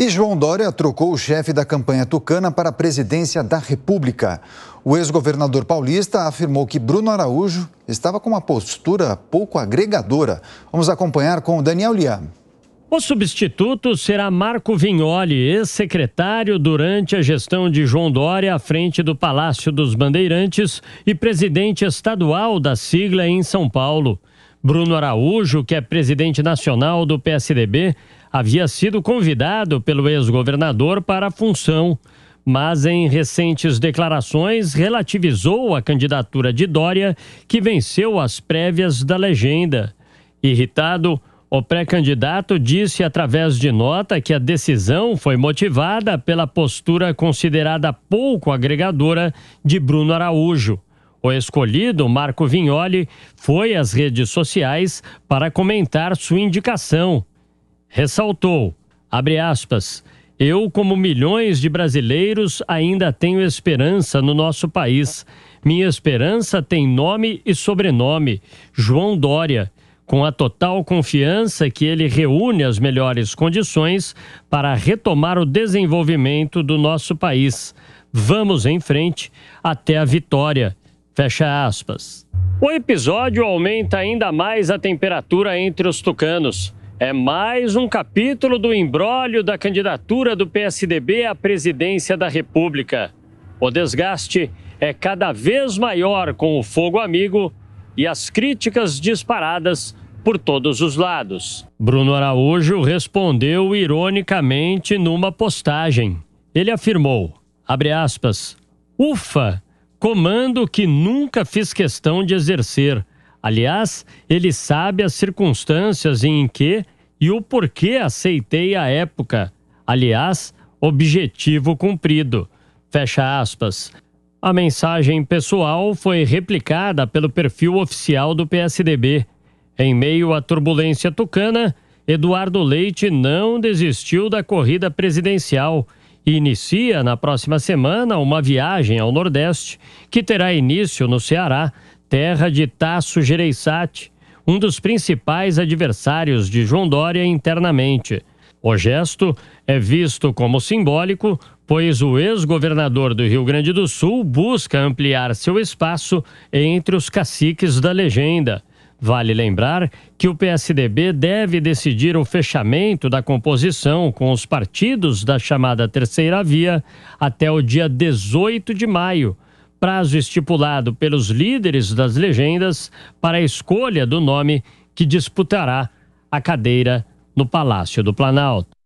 E João Dória trocou o chefe da campanha tucana para a presidência da República. O ex-governador paulista afirmou que Bruno Araújo estava com uma postura pouco agregadora. Vamos acompanhar com o Daniel Liam. O substituto será Marco Vignoli, ex-secretário durante a gestão de João Dória à frente do Palácio dos Bandeirantes e presidente estadual da sigla em São Paulo. Bruno Araújo, que é presidente nacional do PSDB, havia sido convidado pelo ex-governador para a função, mas em recentes declarações relativizou a candidatura de Dória, que venceu as prévias da legenda. Irritado, o pré-candidato disse através de nota que a decisão foi motivada pela postura considerada pouco agregadora de Bruno Araújo. O escolhido, Marco Vignoli, foi às redes sociais para comentar sua indicação. Ressaltou, abre aspas, eu, como milhões de brasileiros, ainda tenho esperança no nosso país. Minha esperança tem nome e sobrenome: João Dória. Com a total confiança que ele reúne as melhores condições para retomar o desenvolvimento do nosso país. Vamos em frente até a vitória. Fecha aspas. O episódio aumenta ainda mais a temperatura entre os tucanos. É mais um capítulo do embrólio da candidatura do PSDB à presidência da República. O desgaste é cada vez maior com o fogo amigo e as críticas disparadas por todos os lados. Bruno Araújo respondeu ironicamente numa postagem. Ele afirmou, abre aspas, Ufa, comando que nunca fiz questão de exercer. Aliás, ele sabe as circunstâncias em que e o porquê aceitei a época. Aliás, objetivo cumprido. Fecha aspas. A mensagem pessoal foi replicada pelo perfil oficial do PSDB. Em meio à turbulência tucana, Eduardo Leite não desistiu da corrida presidencial inicia na próxima semana uma viagem ao Nordeste que terá início no Ceará, terra de Tasso Gereissati, um dos principais adversários de João Dória internamente. O gesto é visto como simbólico, pois o ex-governador do Rio Grande do Sul busca ampliar seu espaço entre os caciques da legenda. Vale lembrar que o PSDB deve decidir o fechamento da composição com os partidos da chamada Terceira Via até o dia 18 de maio, prazo estipulado pelos líderes das legendas para a escolha do nome que disputará a cadeira no Palácio do Planalto.